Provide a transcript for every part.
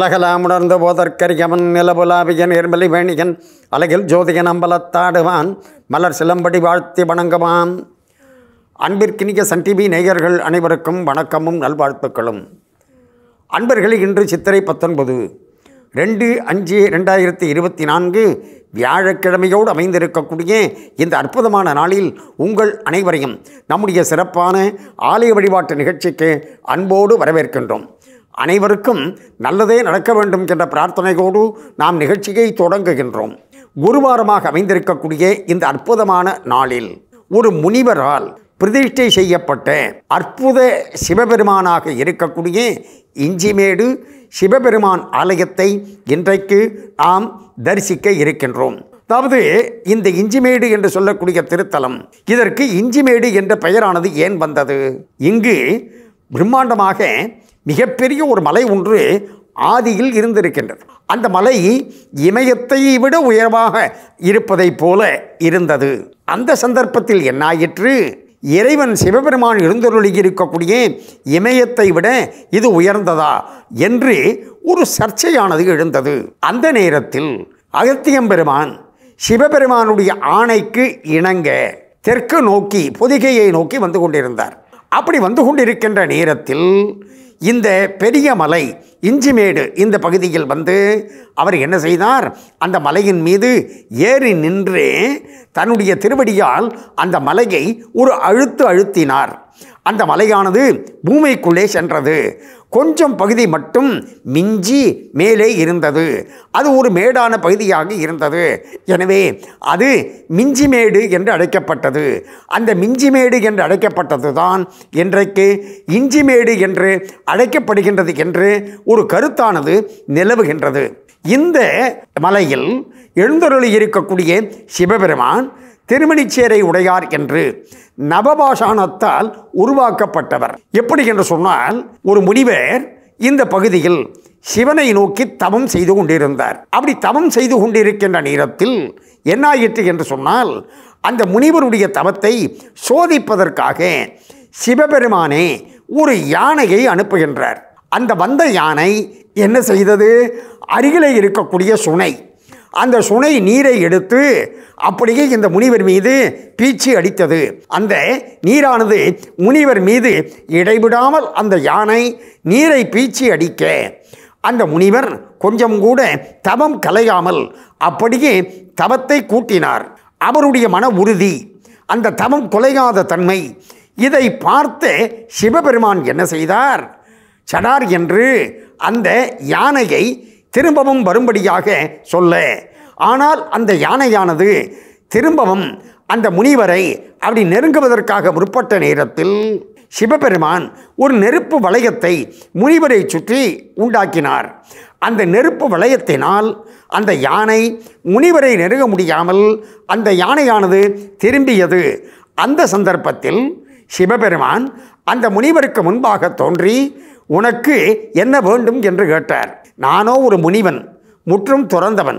உலகலாம் உணர்ந்து போதற்கரியவன் நிலபுலாபிய நேர்மலி வேணியன் அலகில் ஜோதிகன் அம்பலத்தாடுவான் மலர் சிலம்படி வாழ்த்தி வணங்குவான் அன்பிற்கினிய சன் டிவி நேயர்கள் அனைவருக்கும் வணக்கமும் நல்வாழ்த்துக்களும் அன்பர்கள் இன்று சித்திரை பத்தொன்பது ரெண்டு அஞ்சு ரெண்டாயிரத்தி இருபத்தி நான்கு வியாழக்கிழமையோடு அமைந்திருக்கக்கூடிய இந்த அற்புதமான நாளில் உங்கள் அனைவரையும் நம்முடைய சிறப்பான ஆலய வழிபாட்டு நிகழ்ச்சிக்கு அன்போடு வரவேற்கின்றோம் அனைவருக்கும் நல்லதே நடக்க வேண்டும் என்ற பிரார்த்தனையோடு நாம் நிகழ்ச்சியை தொடங்குகின்றோம் குருவாரமாக அமைந்திருக்கக்கூடிய இந்த அற்புதமான நாளில் ஒரு முனிவரால் பிரதிஷ்டை செய்யப்பட்ட அற்புத சிவபெருமானாக இருக்கக்கூடிய இஞ்சிமேடு சிவபெருமான் ஆலயத்தை இன்றைக்கு நாம் தரிசிக்க இருக்கின்றோம் அதாவது இந்த இஞ்சிமேடு என்று சொல்லக்கூடிய திருத்தலம் இதற்கு இஞ்சிமேடு என்ற பெயரானது ஏன் வந்தது இங்கு பிரம்மாண்டமாக மிகப்பெரிய ஒரு மலை ஒன்று ஆதியில் இருந்திருக்கின்றது அந்த மலை இமயத்தை விட உயர்வாக இருப்பதைப் போல இருந்தது அந்த சந்தர்ப்பத்தில் என்னாயிற்று இறைவன் சிவபெருமான் எழுந்தருளி இருக்கக்கூடிய இமயத்தை விட இது உயர்ந்ததா என்று ஒரு சர்ச்சையானது எழுந்தது அந்த நேரத்தில் அகத்தியம்பெருமான் சிவபெருமானுடைய ஆணைக்கு இணங்க தெற்கு நோக்கி பொதிகையை நோக்கி வந்து கொண்டிருந்தார் அப்படி வந்து கொண்டிருக்கின்ற நேரத்தில் இந்த பெரிய மலை இஞ்சிமேடு இந்த பகுதியில் வந்து அவர் என்ன செய்தார் அந்த மலையின் மீது ஏறி நின்று தன்னுடைய திருவடியால் அந்த மலையை ஒரு அழுத்து அழுத்தினார் அந்த மலையானது பூமிக்குள்ளே சென்றது கொஞ்சம் பகுதி மட்டும் மிஞ்சி மேலே இருந்தது அது ஒரு மேடான பகுதியாக இருந்தது எனவே அது மிஞ்சி மேடு என்று அழைக்கப்பட்டது அந்த மிஞ்சி மேடு என்று அழைக்கப்பட்டது தான் இன்றைக்கு மேடு என்று அழைக்கப்படுகின்றது என்று ஒரு கருத்தானது நிலவுகின்றது இந்த மலையில் எழுந்தருளி இருக்கக்கூடிய சிவபெருமான் திருமணிச்சேரை உடையார் என்று நவபாஷானத்தால் உருவாக்கப்பட்டவர் எப்படி என்று சொன்னால் ஒரு முனிவர் இந்த பகுதியில் சிவனை நோக்கி தவம் செய்து கொண்டிருந்தார் அப்படி தவம் செய்து கொண்டிருக்கின்ற நேரத்தில் என்னாயிற்று என்று சொன்னால் அந்த முனிவருடைய தவத்தை சோதிப்பதற்காக சிவபெருமானே ஒரு யானையை அனுப்புகின்றார் அந்த வந்த யானை என்ன செய்தது அருகிலே இருக்கக்கூடிய சுனை அந்த சுனை நீரை எடுத்து அப்படியே இந்த முனிவர் மீது பீச்சி அடித்தது அந்த நீரானது முனிவர் மீது இடைவிடாமல் அந்த யானை நீரை பீச்சி அடிக்க அந்த முனிவர் கொஞ்சம் கூட தவம் கலையாமல் அப்படியே தவத்தை கூட்டினார் அவருடைய மன உறுதி அந்த தவம் குலையாத தன்மை இதை பார்த்து சிவபெருமான் என்ன செய்தார் சடார் என்று அந்த யானையை திரும்பவும் வரும்படியாக சொல்ல ஆனால் அந்த யானையானது திரும்பவும் அந்த முனிவரை அப்படி நெருங்குவதற்காக முற்பட்ட நேரத்தில் சிவபெருமான் ஒரு நெருப்பு வளையத்தை முனிவரை சுற்றி உண்டாக்கினார் அந்த நெருப்பு வளையத்தினால் அந்த யானை முனிவரை நெருங்க முடியாமல் அந்த யானையானது திரும்பியது அந்த சந்தர்ப்பத்தில் சிவபெருமான் அந்த முனிவருக்கு முன்பாக தோன்றி உனக்கு என்ன வேண்டும் என்று கேட்டார் நானோ ஒரு முனிவன் முற்றும் துறந்தவன்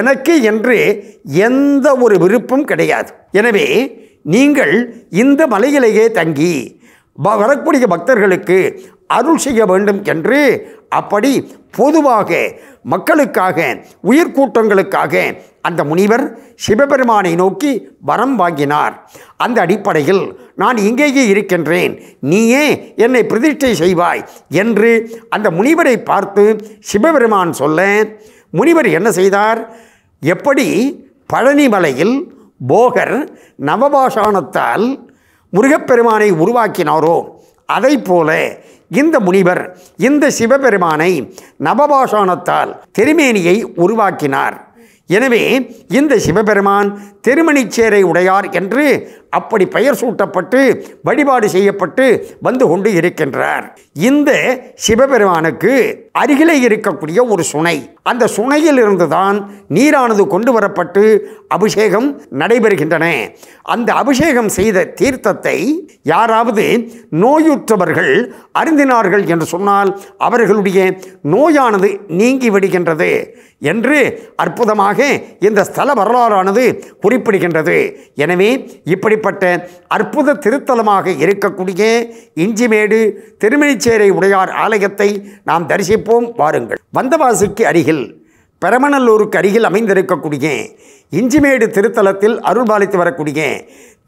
எனக்கு என்று எந்த ஒரு விருப்பம் கிடையாது எனவே நீங்கள் இந்த மலையிலேயே தங்கி வரக்கூடிய பக்தர்களுக்கு அருள் செய்ய வேண்டும் என்று அப்படி பொதுவாக மக்களுக்காக உயிர் கூட்டங்களுக்காக அந்த முனிவர் சிவபெருமானை நோக்கி வரம் வாங்கினார் அந்த அடிப்படையில் நான் இங்கேயே இருக்கின்றேன் நீயே என்னை பிரதிஷ்டை செய்வாய் என்று அந்த முனிவரை பார்த்து சிவபெருமான் சொல்ல முனிவர் என்ன செய்தார் எப்படி பழனிமலையில் போகர் நவபாஷானத்தால் முருகப்பெருமானை உருவாக்கினாரோ அதை போல இந்த முனிவர் இந்த சிவபெருமானை நவபாஷானத்தால் திருமேனியை உருவாக்கினார் எனவே இந்த சிவபெருமான் திருமணிச்சேரை உடையார் என்று அப்படி பெயர் சூட்டப்பட்டு வழிபாடு செய்யப்பட்டு வந்து கொண்டு இருக்கின்றார் இந்த சிவபெருமானுக்கு அருகிலே இருக்கக்கூடிய ஒரு சுனை அந்த சுனையிலிருந்து தான் நீரானது கொண்டு வரப்பட்டு அபிஷேகம் நடைபெறுகின்றன அந்த அபிஷேகம் செய்த தீர்த்தத்தை யாராவது நோயுற்றவர்கள் அருந்தினார்கள் என்று சொன்னால் அவர்களுடைய நோயானது நீங்கி விடுகின்றது என்று அற்புதமாக இந்த ஸ்தல வரலாறானது குறிப்பிடுகின்றது எனவே இப்படிப்பட்ட அற்புத திருத்தலமாக இருக்கக்கூடிய இஞ்சிமேடு திருமணிச்சேரை உடையார் ஆலயத்தை நாம் தரிசிப்போம் வாருங்கள் வந்தவாசிக்கு அருகில் பெரமநல்லூருக்கு அருகில் அமைந்திருக்கக்கூடிய இஞ்சிமேடு திருத்தலத்தில் அருள்பாலித்து வரக்கூடிய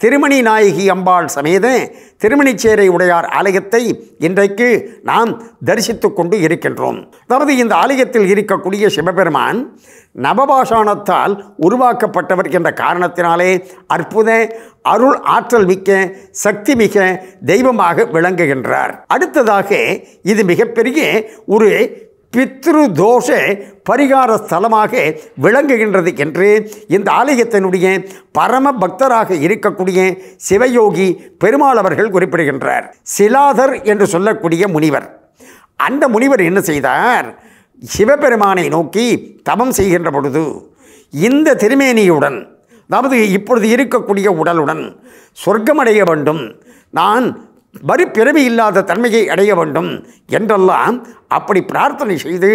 திருமணி நாயகி அம்பாள் சமேத திருமணிச்சேரை உடையார் ஆலயத்தை இன்றைக்கு நாம் தரிசித்து கொண்டு இருக்கின்றோம் அதாவது இந்த ஆலயத்தில் இருக்கக்கூடிய சிவபெருமான் நவபாஷாணத்தால் உருவாக்கப்பட்டவர் என்ற காரணத்தினாலே அற்புத அருள் ஆற்றல் மிக்க சக்தி மிக தெய்வமாக விளங்குகின்றார் அடுத்ததாக இது மிகப்பெரிய ஒரு பித்ரு தோஷ பரிகார ஸ்தலமாக விளங்குகின்றது என்று இந்த ஆலயத்தினுடைய பரம பக்தராக இருக்கக்கூடிய சிவயோகி பெருமாள் அவர்கள் குறிப்பிடுகின்றார் சிலாதர் என்று சொல்லக்கூடிய முனிவர் அந்த முனிவர் என்ன செய்தார் சிவபெருமானை நோக்கி தவம் செய்கின்ற பொழுது இந்த திருமேனியுடன் அதாவது இப்பொழுது இருக்கக்கூடிய உடலுடன் சொர்க்கமடைய வேண்டும் நான் மறுபிறவி இல்லாத தன்மையை அடைய வேண்டும் என்றெல்லாம் அப்படி பிரார்த்தனை செய்து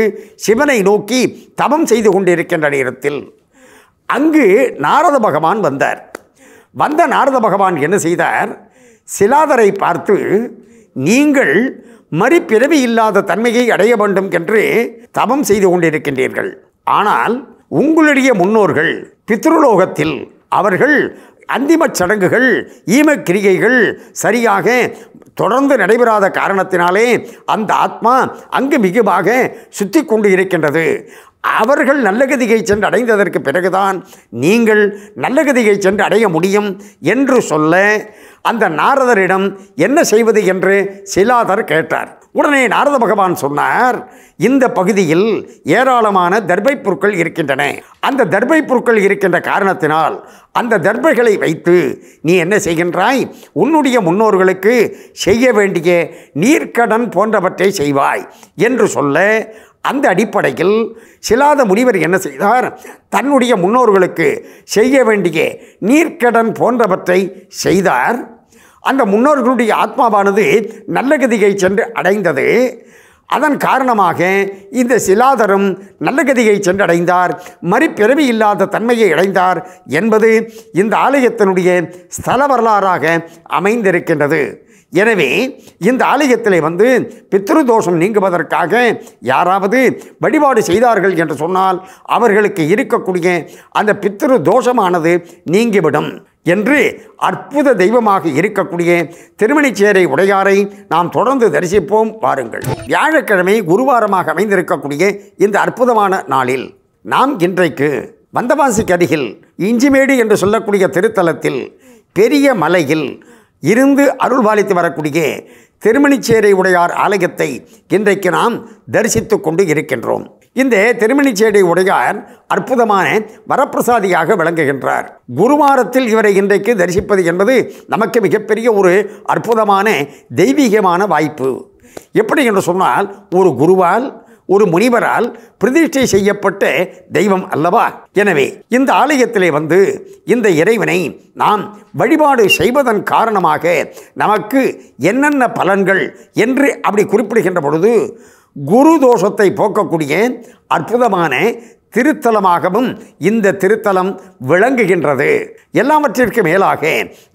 சிவனை நோக்கி தவம் செய்து கொண்டிருக்கின்ற நேரத்தில் அங்கு நாரத பகவான் வந்தார் வந்த நாரத பகவான் என்ன செய்தார் சிலாதரை பார்த்து நீங்கள் மறுபிறவி இல்லாத தன்மையை அடைய வேண்டும் என்று தவம் செய்து கொண்டிருக்கின்றீர்கள் ஆனால் உங்களுடைய முன்னோர்கள் பித்ருலோகத்தில் அவர்கள் அந்திம சடங்குகள் ஈம கிரிகைகள் சரியாக தொடர்ந்து நடைபெறாத காரணத்தினாலே அந்த ஆத்மா அங்கு மிகுவாக சுற்றி கொண்டு இருக்கின்றது அவர்கள் நல்ல கதிகை சென்று அடைந்ததற்கு பிறகுதான் நீங்கள் நல்ல கதிகை சென்று அடைய முடியும் என்று சொல்ல அந்த நாரதரிடம் என்ன செய்வது என்று சிலாதர் கேட்டார் உடனே நாரத பகவான் சொன்னார் இந்த பகுதியில் ஏராளமான தர்பை பொருட்கள் இருக்கின்றன அந்த தர்பை பொருட்கள் இருக்கின்ற காரணத்தினால் அந்த தர்பைகளை வைத்து நீ என்ன செய்கின்றாய் உன்னுடைய முன்னோர்களுக்கு செய்ய வேண்டிய நீர்க்கடன் போன்றவற்றை செய்வாய் என்று சொல்ல அந்த அடிப்படையில் சிலாத முனிவர் என்ன செய்தார் தன்னுடைய முன்னோர்களுக்கு செய்ய வேண்டிய நீர்க்கடன் போன்றவற்றை செய்தார் அந்த முன்னோர்களுடைய ஆத்மாவானது நல்ல கதிகை சென்று அடைந்தது அதன் காரணமாக இந்த சிலாதரும் நல்ல கதிகை சென்றடைந்தார் மறுப்பிறவி இல்லாத தன்மையை அடைந்தார் என்பது இந்த ஆலயத்தினுடைய ஸ்தல வரலாறாக அமைந்திருக்கின்றது எனவே இந்த ஆலயத்தில் வந்து பித்ருதோஷம் நீங்குவதற்காக யாராவது வழிபாடு செய்தார்கள் என்று சொன்னால் அவர்களுக்கு இருக்கக்கூடிய அந்த பித்ரு தோஷமானது நீங்கிவிடும் என்று அற்புத தெய்வமாக இருக்கக்கூடிய திருமணிச்சேரை உடையாரை நாம் தொடர்ந்து தரிசிப்போம் வாருங்கள் வியாழக்கிழமை குருவாரமாக அமைந்திருக்கக்கூடிய இந்த அற்புதமான நாளில் நாம் இன்றைக்கு வந்தவாசிக்கு அருகில் இஞ்சிமேடு என்று சொல்லக்கூடிய திருத்தலத்தில் பெரிய மலையில் இருந்து பாலித்து வரக்கூடிய திருமணிச்சேரி உடையார் ஆலயத்தை இன்றைக்கு நாம் தரிசித்து கொண்டு இருக்கின்றோம் இந்த திருமணிச்சேரி உடையார் அற்புதமான வரப்பிரசாதியாக விளங்குகின்றார் குருவாரத்தில் இவரை இன்றைக்கு தரிசிப்பது என்பது நமக்கு மிகப்பெரிய ஒரு அற்புதமான தெய்வீகமான வாய்ப்பு எப்படி என்று சொன்னால் ஒரு குருவால் ஒரு முனிவரால் பிரதிஷ்டை செய்யப்பட்ட தெய்வம் அல்லவா எனவே இந்த ஆலயத்திலே வந்து இந்த இறைவனை நாம் வழிபாடு செய்வதன் காரணமாக நமக்கு என்னென்ன பலன்கள் என்று அப்படி குறிப்பிடுகின்ற பொழுது குரு தோஷத்தை போக்கக்கூடிய அற்புதமான திருத்தலமாகவும் இந்த திருத்தலம் விளங்குகின்றது எல்லாவற்றிற்கு மேலாக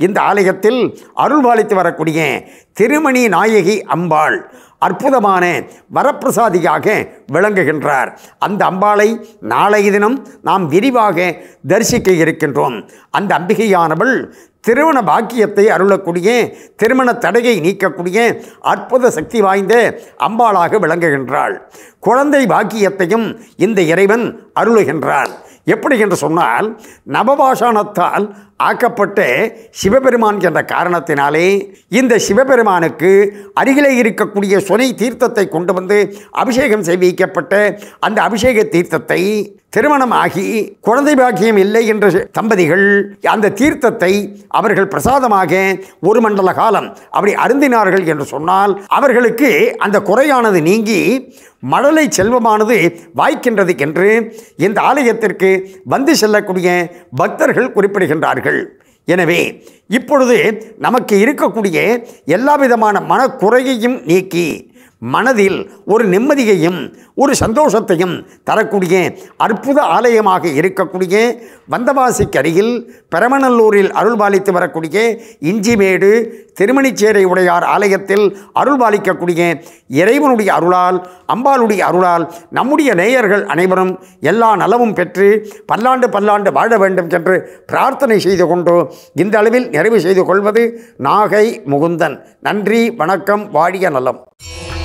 இந்த ஆலயத்தில் அருள்வாளித்து வரக்கூடிய திருமணி நாயகி அம்பாள் அற்புதமான வரப்பிரசாதியாக விளங்குகின்றார் அந்த அம்பாளை நாளைய தினம் நாம் விரிவாக தரிசிக்க இருக்கின்றோம் அந்த அம்பிகையானவள் திருமண பாக்கியத்தை அருளக்கூடிய திருமண தடையை நீக்கக்கூடிய அற்புத சக்தி வாய்ந்த அம்பாளாக விளங்குகின்றாள் குழந்தை பாக்கியத்தையும் இந்த இறைவன் அருளுகின்றார் எப்படி என்று சொன்னால் நவபாஷாணத்தால் ஆக்கப்பட்ட சிவபெருமான் என்ற காரணத்தினாலே இந்த சிவபெருமானுக்கு அருகிலே இருக்கக்கூடிய சுனை தீர்த்தத்தை கொண்டு வந்து அபிஷேகம் செய்விக்கப்பட்ட அந்த அபிஷேக தீர்த்தத்தை திருமணம் ஆகி குழந்தை பாக்கியம் இல்லை என்ற தம்பதிகள் அந்த தீர்த்தத்தை அவர்கள் பிரசாதமாக ஒரு மண்டல காலம் அப்படி அருந்தினார்கள் என்று சொன்னால் அவர்களுக்கு அந்த குறையானது நீங்கி மழலை செல்வமானது வாய்க்கின்றது என்று இந்த ஆலயத்திற்கு வந்து செல்லக்கூடிய பக்தர்கள் குறிப்பிடுகின்றார்கள் இருக்கிறார்கள் எனவே இப்பொழுது நமக்கு இருக்கக்கூடிய எல்லா விதமான மனக்குறையையும் நீக்கி மனதில் ஒரு நிம்மதியையும் ஒரு சந்தோஷத்தையும் தரக்கூடிய அற்புத ஆலயமாக இருக்கக்கூடிய வந்தவாசிக்கு அருகில் பெரமநல்லூரில் அருள்பாலித்து வரக்கூடிய இஞ்சிமேடு திருமணிச்சேரை உடையார் ஆலயத்தில் அருள்பாலிக்கக்கூடிய இறைவனுடைய அருளால் அம்பாளுடைய அருளால் நம்முடைய நேயர்கள் அனைவரும் எல்லா நலமும் பெற்று பல்லாண்டு பல்லாண்டு வாழ வேண்டும் என்று பிரார்த்தனை செய்து கொண்டு இந்த அளவில் நிறைவு செய்து கொள்வது நாகை முகுந்தன் நன்றி வணக்கம் வாழிய நலம்